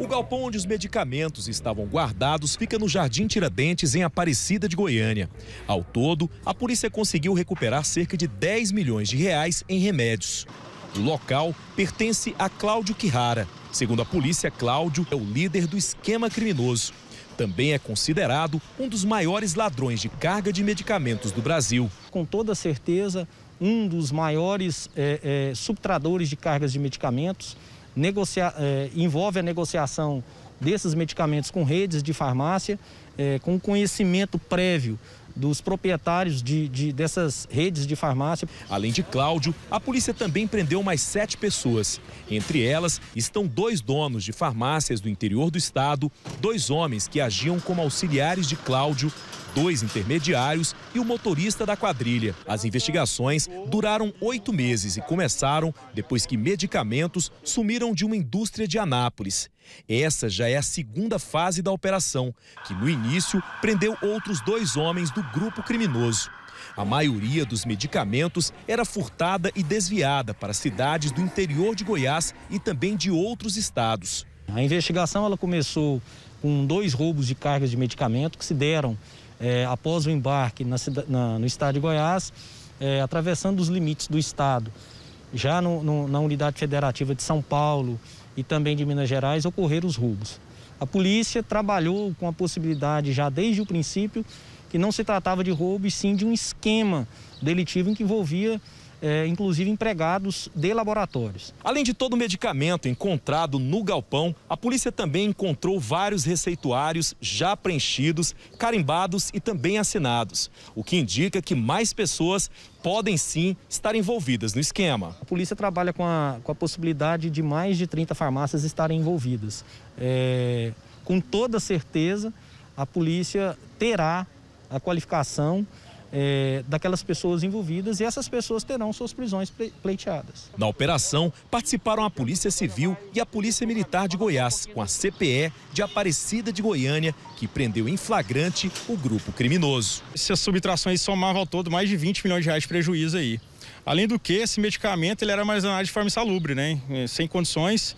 O galpão onde os medicamentos estavam guardados fica no Jardim Tiradentes, em Aparecida de Goiânia. Ao todo, a polícia conseguiu recuperar cerca de 10 milhões de reais em remédios. O local pertence a Cláudio Quirara. Segundo a polícia, Cláudio é o líder do esquema criminoso. Também é considerado um dos maiores ladrões de carga de medicamentos do Brasil. Com toda certeza, um dos maiores é, é, subtradores de cargas de medicamentos negocia, é, envolve a negociação desses medicamentos com redes de farmácia, é, com conhecimento prévio dos proprietários de, de, dessas redes de farmácia. Além de Cláudio, a polícia também prendeu mais sete pessoas. Entre elas estão dois donos de farmácias do interior do estado, dois homens que agiam como auxiliares de Cláudio dois intermediários e o motorista da quadrilha. As investigações duraram oito meses e começaram depois que medicamentos sumiram de uma indústria de Anápolis. Essa já é a segunda fase da operação, que no início prendeu outros dois homens do grupo criminoso. A maioria dos medicamentos era furtada e desviada para cidades do interior de Goiás e também de outros estados. A investigação ela começou com dois roubos de cargas de medicamento que se deram é, após o embarque na, na, no estado de Goiás, é, atravessando os limites do estado. Já no, no, na unidade federativa de São Paulo e também de Minas Gerais ocorreram os roubos. A polícia trabalhou com a possibilidade já desde o princípio que não se tratava de roubo e sim de um esquema delitivo em que envolvia é, inclusive empregados de laboratórios. Além de todo o medicamento encontrado no galpão, a polícia também encontrou vários receituários já preenchidos, carimbados e também assinados, o que indica que mais pessoas podem sim estar envolvidas no esquema. A polícia trabalha com a, com a possibilidade de mais de 30 farmácias estarem envolvidas. É, com toda certeza, a polícia terá a qualificação é, daquelas pessoas envolvidas e essas pessoas terão suas prisões pleiteadas. Na operação, participaram a Polícia Civil e a Polícia Militar de Goiás, com a CPE de Aparecida de Goiânia, que prendeu em flagrante o grupo criminoso. Essas subtrações somavam ao todo mais de 20 milhões de reais de prejuízo aí. Além do que, esse medicamento ele era armazenado de forma insalubre, né? sem condições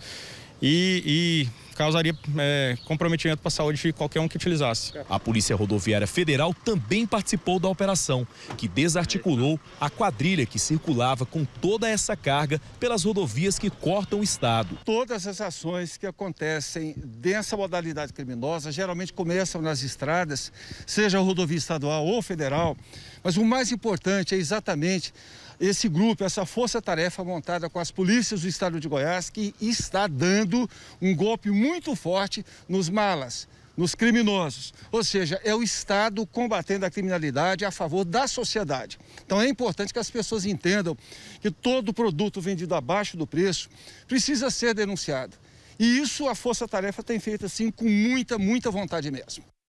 e, e causaria é, comprometimento para a saúde de qualquer um que utilizasse. A Polícia Rodoviária Federal também participou da operação, que desarticulou a quadrilha que circulava com toda essa carga pelas rodovias que cortam o estado. Todas as ações que acontecem dessa modalidade criminosa geralmente começam nas estradas, seja rodovia estadual ou federal, mas o mais importante é exatamente esse grupo, essa força-tarefa montada com as polícias do estado de Goiás, que está dando um golpe muito muito forte nos malas, nos criminosos. Ou seja, é o Estado combatendo a criminalidade a favor da sociedade. Então é importante que as pessoas entendam que todo produto vendido abaixo do preço precisa ser denunciado. E isso a Força Tarefa tem feito assim com muita, muita vontade mesmo.